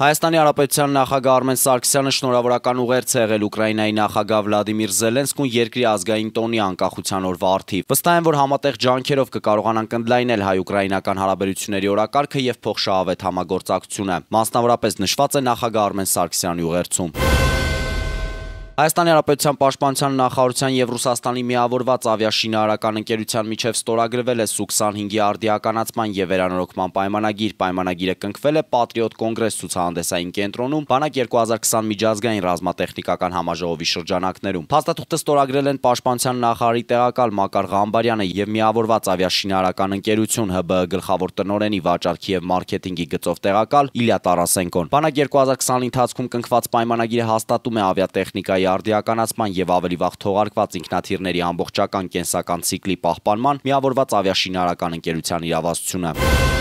Հայաստանի Հանրապետության նախագահ Արմեն Սարգսյանը շնորհավորական ուղերձ է եղել Ուկրաինայի նախագահ Վլադիմիր Զելենսկուն երկրի ազգային տոնի անկախության օրվա առթիվ։ Վստահ են, որ համատեղ ջանքերով կկարողանան կնդլայնել հայ-ուկրաինական հարաբերությունների օրակարգը եւ փոխշահավետ համագործակցությունը։ Մասնավորապես նշված է նախագահ Արմեն Սարգսյանի ուղերձում։ Հայաստանի Հանրապետության Պաշտպանության նախարարության եւ Ռուսաստանի միավորված ավիաշինարարական ընկերության միջև ստորագրվել է Su-25-ի արդիականացման եւ վերանորոգման պայմանագիր։ Պայմանագիրը կնքվել է Patriot Congress ցուցահանդեսային կենտրոնում բանակ 2020 միջազգային ռազմատեխնիկական համաժողովի շրջանակներում։ Փաստաթուղթը ստորագրել են Պաշտպանության նախարարի տեղակալ Մակար Ղամբարյանը եւ միավորված ավիաշինարարական ընկերություն ՀԲԸ գլխավոր տնօրենի վաճառքի եւ մարքեթինգի գծով տեղակալ Իլյա Տարասենկոն։ Բանակ 2020-ի ընթացքում կնքված պայմանագիրը հաստատում է ավիատեխնիկայի կոմպոստայի արդիականացման և ավելի վաղ թողարկված ինքնաթիռների ամբողջական կենսական ցիկլի պահպանման միավորված ավիաշինարական ընկերության իրավասությունը։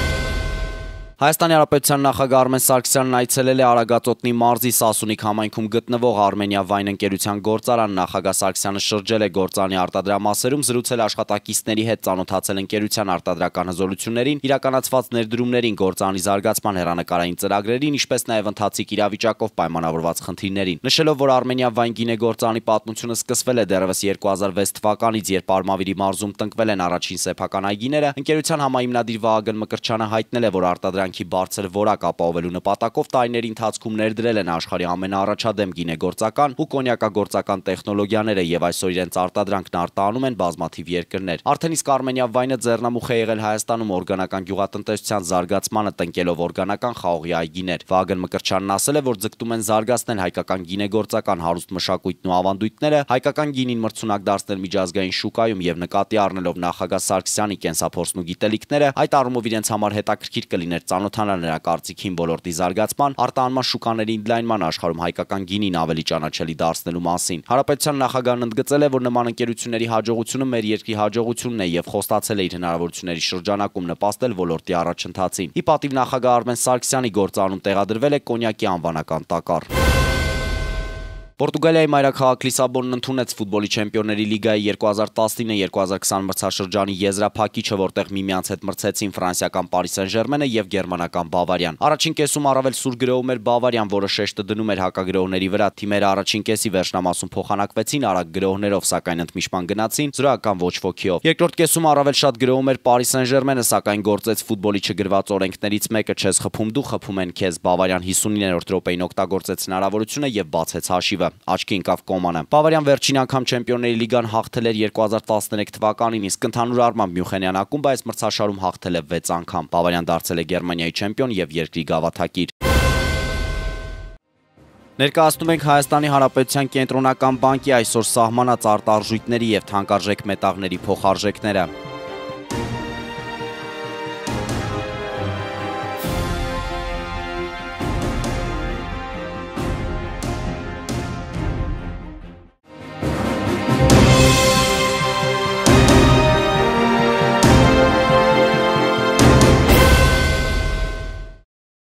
Հայաստանի Հանրապետության նախագահ Արմեն Սարգսյանն այցելել է Արագածոտնի մարզի Սասունիք համայնքում գտնվող Արմենիա վայն ընկերության գործարան նախագահ Սարգսյանը շրջել է գործարանի արտադրամասերում զրուցել աշխատակիցների հետ ծանոթացել ընկերության արտադրական հզորություններին, իրականացված ներդրումներին, գործարանի զարգացման հերանեկարային ծրագրերին, ինչպես նաև ընթացիկ իրավիճակով պայմանավորված խնդիրներին։ Նշելով, որ Արմենիա վայն գինեգործարանի պատմությունը սկսվել է դեռևս 2006 թվականից, երբ Արմավիրի մարզում տնկվել են առաջին սեփական այգիները, ընկերության համահիմնադիր Վահագն Մկրչյանը հայտնել է, որ արտադրական կյանքի բարձր որակ ապահովելու նպատակով տարիների ընթացքում ներդրել են աշխարհի ամենաառաջադեմ գինեգործական ու կոնյակագործական տեխնոլոգիաները եւ այսօր իրենց արտադրանքն արտանում են բազմաթիվ երկրներ։ Արդեն իսկ Արմենիա վայնը ձեռնամուխ է եղել Հայաստանում օրգանական գյուղատնտեսության զարգացմանը տնկելով օրգանական խաղողի այգիներ։ Վագն Մկրչյանն ասել է, որ ձգտում են զարգացնել հայկական գինեգործական հարուստ մշակույթն ու ավանդույթները, հայկական գինին մրցունակ դարձնել միջազգային շուկայում եւ նկատի առնելով նախագահ Սարգսյանի կենսափորձն ու գիտելիքները, այդ առումով իրենց համար հետաքրքիր կլիներ ծանոթանալ նրա կարծիքին ոլորտի զարգացման, արտահանման շուկաների ընդլայնման աշխարհում հայկական գինին ավելի ճանաչելի դարձնելու մասին։ Հարաբերության նախագահն ընդգծել է, որ նման ընկերությունների հաջողությունը մեր երկրի հաջողությունն է եւ խոստացել է իր հնարավորությունների շրջանակում նպաստել ոլորտի առաջընթացին։ Ի պատիվ նախագահ Արմեն Սարգսյանի գործանում տեղադրվել է կոնյակի անվանական տակառ։ Պորտուգալիայի մայրաքաղաք Լիսաբոնն ընդունեց ֆուտբոլի չեմպիոնների լիգայի 2019-2020 մրցաշրջանի եզրափակիչը, որտեղ միմյանց հետ մրցեցին ֆրանսիական Paris Saint-Germain-ը եւ գերմանական Բավարիան։ Առաջին կեսում առավել սուր գրովում էր Բավարիան, որը շեշտը դնում էր հակագրողների վրա։ Թիմերը առաջին կեսի վերջնամասում փոխանակվեցին արագ գրողներով, սակայն ընդմիջման գնացին զրոյական ոչ ոքիով։ Երկրորդ կեսում առավել շատ գրովում էր Paris Saint-Germain-ը, սակայն գործեց ֆուտբոլի չգրված օրենքներից մեկը՝ չես խփում դու խփում են քեզ։ Բավարիան 59-րդ րոպեին օգտագործեց հնարավորությունը եւ բացեց հաշիվը խաղը աչքի ընկավ կոմանը։ Բավարիան վերջին անգամ Չեմպիոնների լիգան հաղթել էր 2013 թվականին, իսկ ընդհանուր առմամբ Մյունխենյան ակումբը այս մրցաշարում հաղթել է 6 անգամ։ Բավարիան դարձել է Գերմանիայի չեմպիոն եւ երկրի գավաթակիր։ Ներկայացնում ենք Հայաստանի Հանրապետության կենտրոնական բանկի այսօր սահմանած արտարժույթների եւ թանկարժեք մետաղների փոխարժեքները։